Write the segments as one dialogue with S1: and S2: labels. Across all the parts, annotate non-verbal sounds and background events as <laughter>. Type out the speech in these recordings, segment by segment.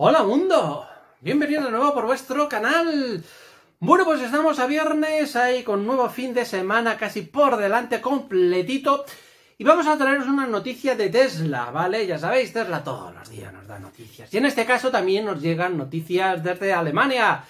S1: Hola mundo, bienvenido de nuevo por vuestro canal. Bueno, pues estamos a viernes ahí con nuevo fin de semana casi por delante completito. Y vamos a traeros una noticia de Tesla, ¿vale? Ya sabéis, Tesla todos los días nos da noticias. Y en este caso también nos llegan noticias desde Alemania.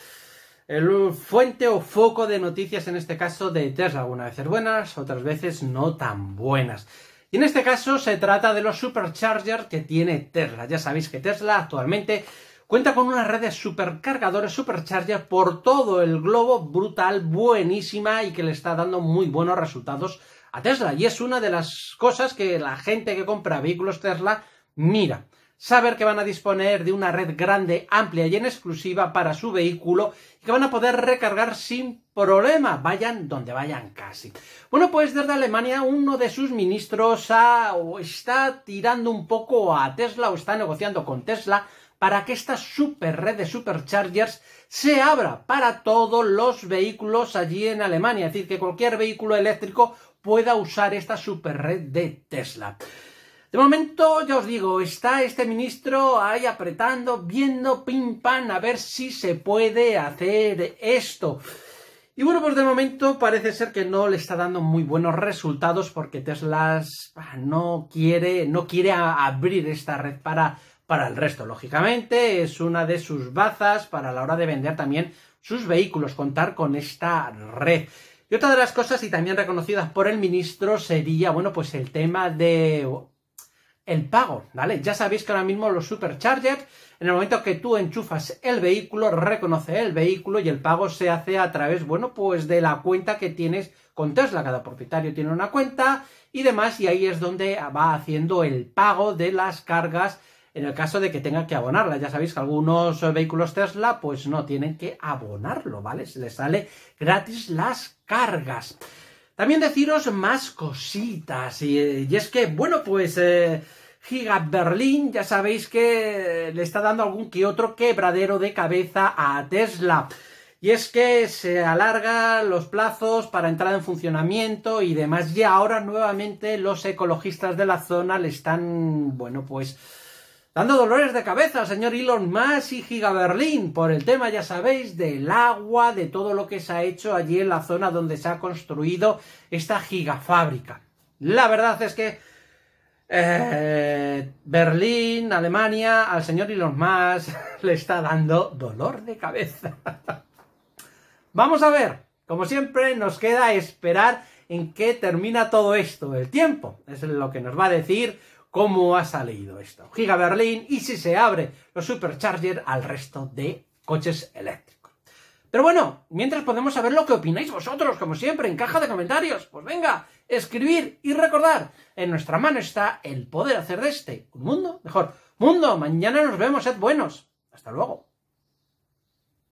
S1: El fuente o foco de noticias en este caso de Tesla. Algunas veces buenas, otras veces no tan buenas. Y en este caso se trata de los superchargers que tiene Tesla. Ya sabéis que Tesla actualmente cuenta con una red de supercargadores, superchargers por todo el globo, brutal, buenísima y que le está dando muy buenos resultados a Tesla. Y es una de las cosas que la gente que compra vehículos Tesla mira saber que van a disponer de una red grande, amplia y en exclusiva para su vehículo y que van a poder recargar sin problema, vayan donde vayan casi. Bueno, pues desde Alemania uno de sus ministros o está tirando un poco a Tesla o está negociando con Tesla para que esta super red de superchargers se abra para todos los vehículos allí en Alemania, es decir, que cualquier vehículo eléctrico pueda usar esta super red de Tesla. De momento, ya os digo, está este ministro ahí apretando, viendo pim pam a ver si se puede hacer esto. Y bueno, pues de momento parece ser que no le está dando muy buenos resultados porque Tesla ah, no quiere, no quiere abrir esta red para, para el resto. Lógicamente, es una de sus bazas para la hora de vender también sus vehículos, contar con esta red. Y otra de las cosas, y también reconocidas por el ministro, sería, bueno, pues el tema de el pago, ¿vale? Ya sabéis que ahora mismo los superchargers, en el momento que tú enchufas el vehículo, reconoce el vehículo y el pago se hace a través, bueno, pues de la cuenta que tienes con Tesla. Cada propietario tiene una cuenta y demás, y ahí es donde va haciendo el pago de las cargas en el caso de que tenga que abonarla. Ya sabéis que algunos vehículos Tesla pues no tienen que abonarlo, ¿vale? Se les sale gratis las cargas. También deciros más cositas, y, es que, bueno, pues eh, Giga Berlín, ya sabéis que le está dando algún que otro quebradero de cabeza a Tesla. Y es que se alargan los plazos para entrar en funcionamiento y demás. Y ahora nuevamente los ecologistas de la zona le están, bueno, pues Dando dolores de cabeza, al señor Elon Musk y Giga Berlín, por el tema, ya sabéis, del agua, de todo lo que se ha hecho allí en la zona donde se ha construido esta gigafábrica. La verdad es que eh, Berlín, Alemania, al señor Elon Musk <laughs> le está dando dolor de cabeza. <laughs> Vamos a ver, como siempre, nos queda esperar en qué termina todo esto. El tiempo es lo que nos va a decir cómo ha salido esto. Giga Berlín y si se abre los Supercharger al resto de coches eléctricos. Pero bueno, mientras podemos saber lo que opináis vosotros, como siempre, en caja de comentarios. Pues venga, escribir y recordar. En nuestra mano está el poder hacer de este un mundo mejor. Mundo, mañana nos vemos, sed buenos. Hasta luego.